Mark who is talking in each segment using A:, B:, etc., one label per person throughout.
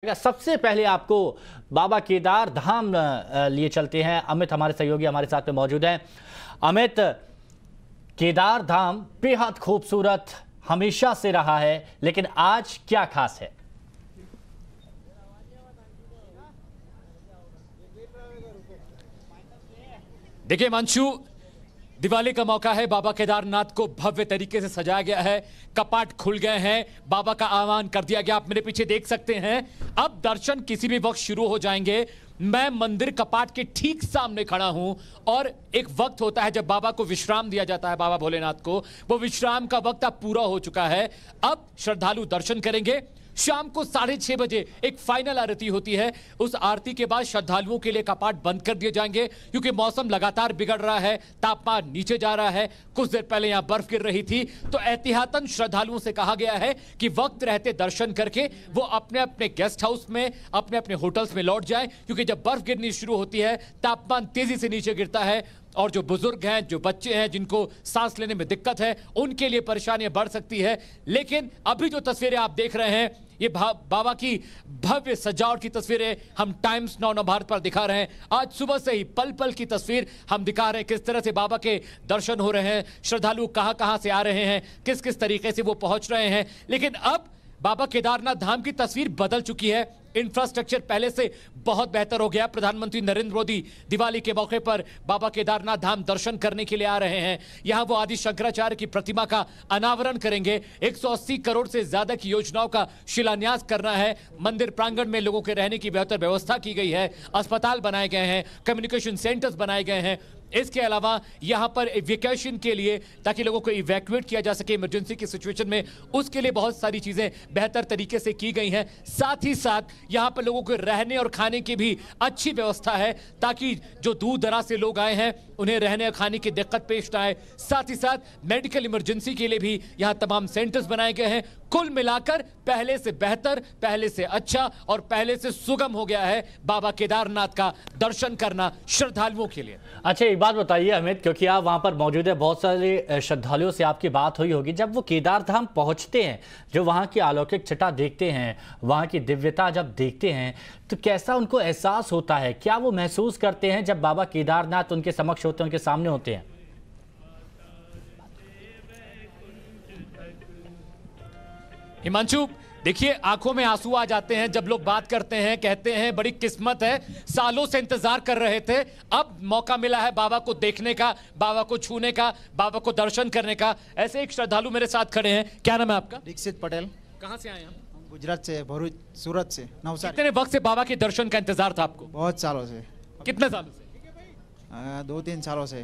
A: सबसे पहले आपको बाबा केदार धाम लिए चलते हैं अमित हमारे सहयोगी हमारे साथ में मौजूद हैं अमित केदार धाम बेहद खूबसूरत हमेशा से रहा है लेकिन आज क्या खास है
B: देखिए मंशु दिवाली का मौका है बाबा केदारनाथ को भव्य तरीके से सजाया गया है कपाट खुल गए हैं बाबा का आह्वान कर दिया गया आप मेरे पीछे देख सकते हैं अब दर्शन किसी भी वक्त शुरू हो जाएंगे मैं मंदिर कपाट के ठीक सामने खड़ा हूं और एक वक्त होता है जब बाबा को विश्राम दिया जाता है बाबा भोलेनाथ को वो विश्राम का वक्त अब पूरा हो चुका है अब श्रद्धालु दर्शन करेंगे शाम को साढ़े छह बजे एक फाइनल आरती होती है उस आरती के बाद श्रद्धालुओं के लिए कपाट बंद कर दिए जाएंगे क्योंकि मौसम लगातार बिगड़ रहा है तापमान नीचे जा रहा है कुछ देर पहले यहाँ बर्फ गिर रही थी तो एहतियातन श्रद्धालुओं से कहा गया है कि वक्त रहते दर्शन करके वो अपने अपने गेस्ट हाउस में अपने अपने होटल्स में लौट जाए क्योंकि जब बर्फ गिरनी शुरू होती है तापमान तेजी से नीचे गिरता है और जो बुजुर्ग हैं जो बच्चे हैं जिनको सांस लेने में दिक्कत है उनके लिए परेशानियां बढ़ सकती है लेकिन अभी जो तस्वीरें आप देख रहे हैं ये बाबा की भव्य सजावट की तस्वीरें हम टाइम्स नौ नौ भारत पर दिखा रहे हैं आज सुबह से ही पल पल की तस्वीर हम दिखा रहे हैं किस तरह से बाबा के दर्शन हो रहे हैं श्रद्धालु कहाँ कहाँ से आ रहे हैं किस किस तरीके से वो पहुंच रहे हैं लेकिन अब बाबा केदारनाथ धाम की तस्वीर बदल चुकी है इंफ्रास्ट्रक्चर पहले से बहुत बेहतर हो गया प्रधानमंत्री नरेंद्र मोदी दिवाली के मौके पर बाबा केदारनाथ धाम दर्शन करने के लिए आ रहे हैं यहां वो आदि शंकराचार्य की प्रतिमा का अनावरण करेंगे 180 करोड़ से ज्यादा की योजनाओं का शिलान्यास करना है मंदिर प्रांगण में लोगों के रहने की बेहतर व्यवस्था की गई है अस्पताल बनाए गए हैं कम्युनिकेशन सेंटर्स बनाए गए हैं इसके अलावा यहाँ पर वेकेशन के लिए ताकि लोगों को इवैक्यूएट किया जा सके इमरजेंसी की सिचुएशन में उसके लिए बहुत सारी चीज़ें बेहतर तरीके से की गई हैं साथ ही साथ यहाँ पर लोगों को रहने और खाने की भी अच्छी व्यवस्था है ताकि जो दूर दराज से लोग आए हैं उन्हें रहने और खाने की दिक्कत पेश न आए साथ ही साथ मेडिकल इमरजेंसी के लिए भी यहाँ तमाम सेंटर्स बनाए गए हैं कुल मिलाकर पहले से बेहतर पहले से अच्छा और पहले से सुगम हो गया है बाबा केदारनाथ का दर्शन करना श्रद्धालुओं के लिए
A: अच्छा बात बताइए अमित क्योंकि आप वहां पर मौजूद है बहुत सारे श्रद्धालुओं से आपकी बात हुई होगी जब वो केदारधाम पहुंचते हैं जो वहां की अलौकिक छटा देखते हैं वहां की दिव्यता जब देखते हैं तो कैसा उनको एहसास होता है क्या वो महसूस करते हैं जब बाबा केदारनाथ उनके समक्ष होते हैं उनके सामने होते हैं हिमांशु देखिए आंखों में आंसू आ जाते हैं जब लोग बात
B: करते हैं कहते हैं बड़ी किस्मत है सालों से इंतजार कर रहे थे अब मौका मिला है बाबा को देखने का बाबा को छूने का बाबा को दर्शन करने का ऐसे एक श्रद्धालु मेरे साथ खड़े हैं क्या नाम है आपका दीक्षित पटेल
A: कहाँ से आए हम
B: गुजरात से भरूच सूरत से नवसारी कितने वक्त से बाबा के दर्शन का इंतजार था आपको बहुत सालों से कितने सालों से दो तीन सालों से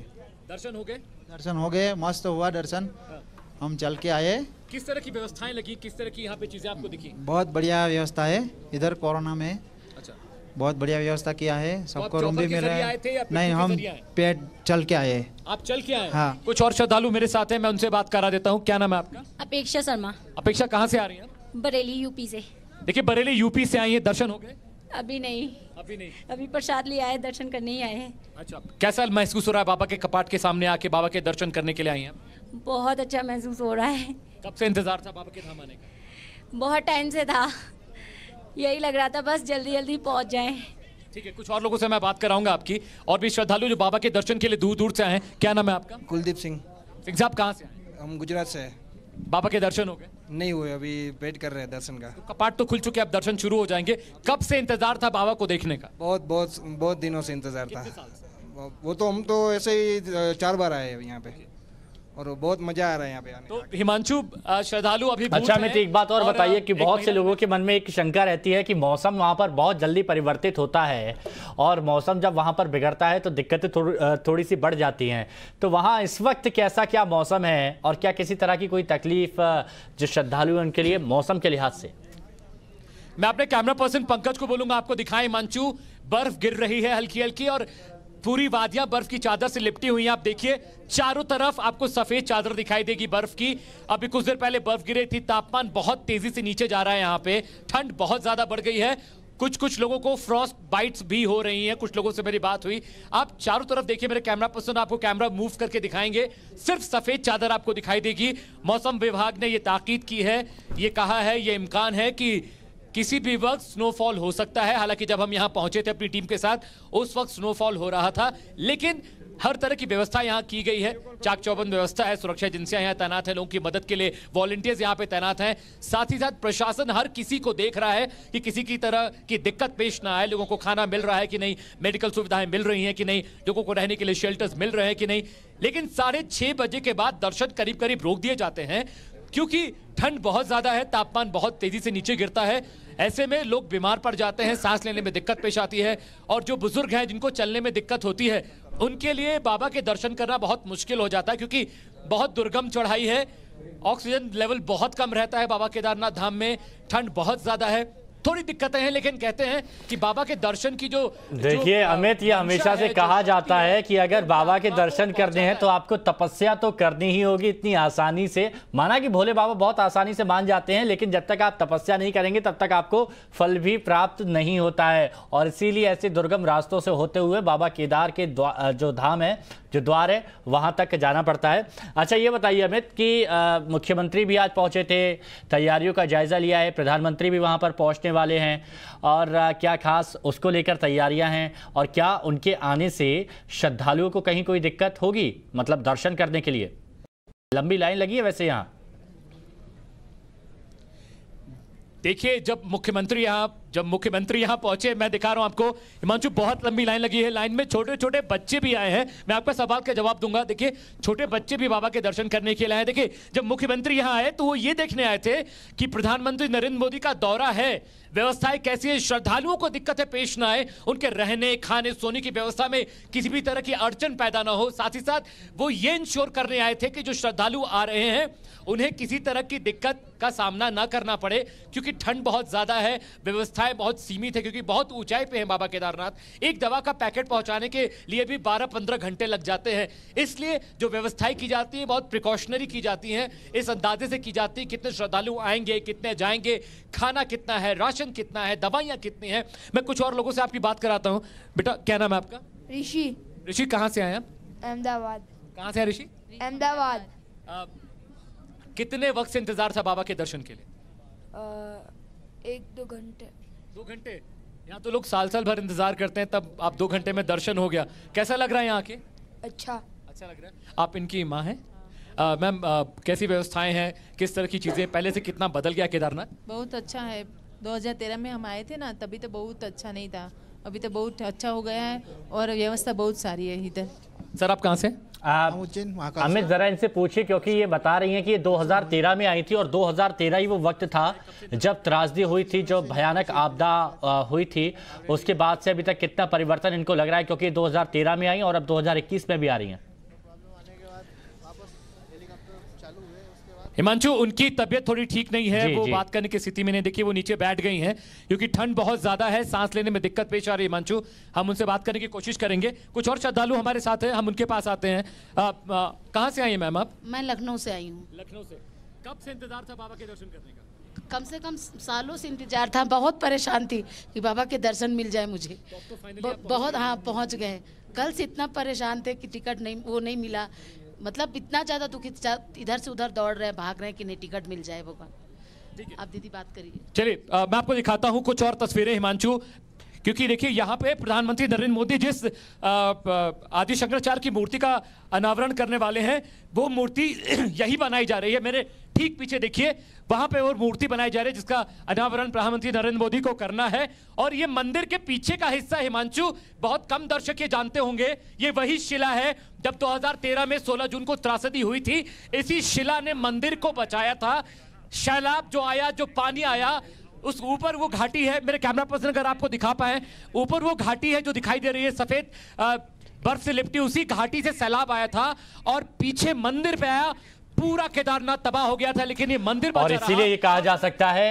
B: दर्शन हो गए दर्शन हो गए मस्त हुआ दर्शन हाँ। हम चल के आए किस तरह की व्यवस्थाएं लगी किस तरह की यहाँ पे चीजें आपको दिखी
A: बहुत बढ़िया व्यवस्था है इधर कोरोना में अच्छा बहुत बढ़िया व्यवस्था किया है तो सबको रूम भी मिल रहा है नहीं हम पेट चल के आए
B: आप चल के आए हाँ कुछ और श्रद्धालु मेरे साथ है मैं उनसे बात करा देता हूँ क्या नाम है आपका
A: अपेक्षा शर्मा
B: अपेक्षा कहाँ से आ रही है
A: बरेली यूपी से
B: देखिए बरेली यूपी से आई है दर्शन हो
A: गए अभी नहीं अभी नहीं अभी प्रसाद लिए आए दर्शन करने ही आए हैं अच्छा
B: कैसा महसूस हो रहा है बाबा के कपाट के सामने आके बाबा के दर्शन करने के लिए आए हैं
A: बहुत अच्छा महसूस हो रहा है कब से इंतजार था बाबा के धाम आने का बहुत टाइम से था यही लग रहा था बस जल्दी जल्दी पहुँच जाए
B: ठीक है कुछ और लोगों से मैं बात कराऊंगा आपकी और भी श्रद्धालु जो बाबा के दर्शन के लिए दूर दूर से आए क्या नाम है आपका कुलदीप सिंह सिंह साहब कहाँ से आए हम गुजरात से हैं बाबा के दर्शन हो गए नहीं हुए अभी वेट कर रहे हैं दर्शन का तो कपाट तो खुल चुके अब दर्शन शुरू हो जाएंगे कब से इंतजार था बाबा को देखने का
A: बहुत बहुत बहुत दिनों से इंतजार था वो तो हम तो ऐसे ही चार बार आए यहाँ पे और बहुत मजा आ रहा है यहाँ पे आने तो हिमांशु श्रद्धालु अभी अच्छा मैं तो एक बात और, और बताइए कि बहुत से लोगों के मन में एक शंका रहती है कि मौसम वहाँ पर बहुत जल्दी परिवर्तित होता है और मौसम जब वहाँ पर बिगड़ता है तो दिक्कतें थोड़ी थोड़ी सी बढ़ जाती हैं तो वहाँ इस वक्त कैसा क्या मौसम है और क्या किसी तरह की कोई तकलीफ जो श्रद्धालु है उनके लिए मौसम के लिहाज से मैं अपने कैमरा पर्सन
B: पंकज को बोलूंगा आपको दिखाएं मंचू बर्फ गिर रही है हल्की हल्की और पूरी वादियां बर्फ की चादर से लिपटी हुई हैं आप देखिए चारों तरफ आपको सफेद चादर दिखाई देगी बर्फ की अभी कुछ देर पहले बर्फ गिरी थी तापमान बहुत तेजी से नीचे जा रहा है यहाँ पे ठंड बहुत ज्यादा बढ़ गई है कुछ कुछ लोगों को फ्रॉस्ट बाइट्स भी हो रही हैं कुछ लोगों से मेरी बात हुई आप चारों तरफ देखिए मेरे कैमरा पर्सन आपको कैमरा मूव करके दिखाएंगे सिर्फ सफेद चादर आपको दिखाई देगी मौसम विभाग ने ये ताकीद की है ये कहा है ये इम्कान है कि किसी भी वक्त स्नोफॉल हो सकता है हालांकि जब हम यहाँ पहुंचे थे अपनी टीम के साथ उस वक्त स्नोफॉल हो रहा था लेकिन हर तरह की व्यवस्था यहाँ की गई है चाक चौबंद व्यवस्था है सुरक्षा एजेंसियां यहाँ तैनात है लोगों की मदद के लिए वॉलेंटियर्स यहाँ पे तैनात हैं साथ ही साथ प्रशासन हर किसी को देख रहा है कि किसी की तरह की दिक्कत पेश ना आए लोगों को खाना मिल रहा है कि नहीं मेडिकल सुविधाएं मिल रही हैं कि नहीं लोगों को रहने के लिए शेल्टर्स मिल रहे हैं कि नहीं लेकिन साढ़े बजे के बाद दर्शन करीब करीब रोक दिए जाते हैं क्योंकि ठंड बहुत ज़्यादा है तापमान बहुत तेज़ी से नीचे गिरता है ऐसे में लोग बीमार पड़ जाते हैं सांस लेने में दिक्कत पेश आती है और जो बुजुर्ग हैं जिनको चलने में दिक्कत होती है उनके लिए बाबा के दर्शन करना बहुत मुश्किल हो जाता है क्योंकि बहुत दुर्गम चढ़ाई है ऑक्सीजन लेवल बहुत कम रहता है बाबा केदारनाथ धाम में ठंड बहुत ज़्यादा है थोड़ी दिक्कतें हैं लेकिन कहते हैं कि बाबा के दर्शन की जो
A: देखिए अमित ये हमेशा से कहा जाता है कि अगर बाबा के दर्शन करने हैं तो आपको तपस्या तो करनी ही होगी इतनी आसानी से माना कि भोले बाबा बहुत आसानी से मान जाते हैं लेकिन जब तक आप तपस्या नहीं करेंगे तब तक आपको फल भी प्राप्त नहीं होता है और इसीलिए ऐसे दुर्गम रास्तों से होते हुए बाबा केदार के जो धाम है जो द्वार है वहाँ तक जाना पड़ता है अच्छा ये बताइए अमित कि मुख्यमंत्री भी आज पहुंचे थे तैयारियों का जायजा लिया है प्रधानमंत्री भी वहाँ पर पहुंचने वाले हैं और क्या खास उसको लेकर तैयारियां हैं और क्या उनके आने से श्रद्धालुओं को कहीं कोई दिक्कत होगी मतलब दर्शन करने के लिए लंबी लाइन लगी है वैसे यहाँ देखिए जब मुख्यमंत्री आप जब
B: मुख्यमंत्री यहां पहुंचे मैं दिखा रहा हूं आपको हिमांशु बहुत लंबी लाइन लगी है लाइन में छोटे छोटे बच्चे भी आए हैं मैं आपका सवाल का जवाब दूंगा देखिए छोटे बच्चे भी बाबा के दर्शन करने के लिए आए देखिए जब मुख्यमंत्री यहां आए तो वो ये देखने आए थे कि प्रधानमंत्री नरेंद्र मोदी का दौरा है व्यवस्थाएं कैसी है श्रद्धालुओं को दिक्कतें पेश ना आए उनके रहने खाने सोने की व्यवस्था में किसी भी तरह की अड़चन पैदा ना हो साथ ही साथ वो ये इंश्योर करने आए थे कि जो श्रद्धालु आ रहे हैं उन्हें किसी तरह की दिक्कत का सामना ना करना पड़े क्योंकि ठंड बहुत ज्यादा है व्यवस्था सुविधाएं बहुत सीमित है क्योंकि बहुत ऊंचाई पे है बाबा केदारनाथ एक दवा का पैकेट पहुंचाने के लिए भी 12-15 घंटे लग जाते हैं इसलिए जो व्यवस्थाएं की जाती है बहुत प्रिकॉशनरी की जाती हैं इस अंदाजे से की जाती है कितने श्रद्धालु आएंगे कितने जाएंगे खाना कितना है राशन कितना है दवाइयाँ कितनी है मैं कुछ और लोगों से आपकी बात कराता हूँ बेटा क्या नाम है आपका ऋषि ऋषि कहाँ से आए आप अहमदाबाद कहाँ से है ऋषि अहमदाबाद कितने वक्त से इंतजार था बाबा के दर्शन के लिए आ, एक दो घंटे दो घंटे यहाँ तो लोग साल साल भर इंतजार करते हैं तब आप दो घंटे में दर्शन हो गया कैसा लग रहा है यहाँ के
A: अच्छा अच्छा लग रहा है
B: आप इनकी माँ हैं मैम कैसी व्यवस्थाएं हैं किस तरह की चीज़ें पहले से कितना बदल गया केदारनाथ
A: बहुत अच्छा है 2013 में हम आए थे ना तभी तो बहुत अच्छा नहीं था अभी तो बहुत अच्छा हो गया है और व्यवस्था बहुत सारी है इधर सर आप कहाँ से अमित हाँ, जरा इनसे पूछिए क्योंकि ये बता रही हैं कि ये 2013 में आई थी और 2013 ही वो वक्त था जब त्रासदी हुई थी जो भयानक आपदा हुई थी उसके बाद से अभी तक कितना परिवर्तन इनको लग रहा है क्योंकि 2013 में आई और अब 2021 में भी आ रही हैं हिमांशु
B: उनकी तबियत थोड़ी ठीक नहीं है जी, वो जी. बात करने की स्थिति में नहीं देखिए वो नीचे बैठ गई हैं क्योंकि ठंड बहुत ज्यादा है सांस लेने में दिक्कत पेश आ रही है हिमांशु हम उनसे बात करने की कोशिश करेंगे कुछ और श्रद्धालु हमारे साथ हैं हम उनके पास आते हैं कहाँ से आई है मैम आप मैं लखनऊ से आई हूँ लखनऊ से कब से इंतजार था बाबा के दर्शन करने का कम से कम सालों से इंतजार था बहुत परेशान थी कि बाबा के दर्शन मिल जाए मुझे तो बहुत हाँ पहुंच गए कल से इतना परेशान थे कि टिकट नहीं वो नहीं मिला मतलब इतना ज़्यादा दुखित इधर से उधर दौड़ रहे हैं भाग रहे हैं कि नहीं टिकट मिल जाए भगवान आप दीदी बात करिए चलिए मैं आपको दिखाता हूँ कुछ और तस्वीरें हिमांशु क्योंकि देखिए यहाँ पे प्रधानमंत्री नरेंद्र मोदी जिस आदि शंकराचार्य की मूर्ति का अनावरण करने वाले हैं वो मूर्ति यही बनाई जा रही है मेरे ठीक पीछे देखिए वहां पे और मूर्ति बनाई जा रही है जिसका अनावरण प्रधानमंत्री नरेंद्र मोदी को करना है और ये मंदिर के पीछे का हिस्सा हिमांशु बहुत कम दर्शक ये जानते होंगे ये वही शिला है जब 2013 में 16 जून को त्रासदी हुई थी इसी शिला ने मंदिर को बचाया था सैलाब जो आया जो पानी आया उस ऊपर वो घाटी है मेरे कैमरा पर्सन अगर आपको दिखा पाए ऊपर वो घाटी है जो दिखाई दे रही है सफ़ेद बर्फ से लिपटी उसी घाटी से सैलाब आया था और पीछे मंदिर पे आया पूरा केदारनाथ तबाह हो गया था लेकिन ये मंदिर और इसीलिए
A: ये कहा जा सकता है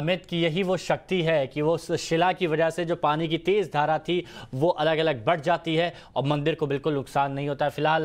A: अमित की यही वो शक्ति है कि वो शिला की वजह से जो पानी की तेज धारा थी वो अलग अलग बढ़ जाती है और मंदिर को बिल्कुल नुकसान नहीं होता फिलहाल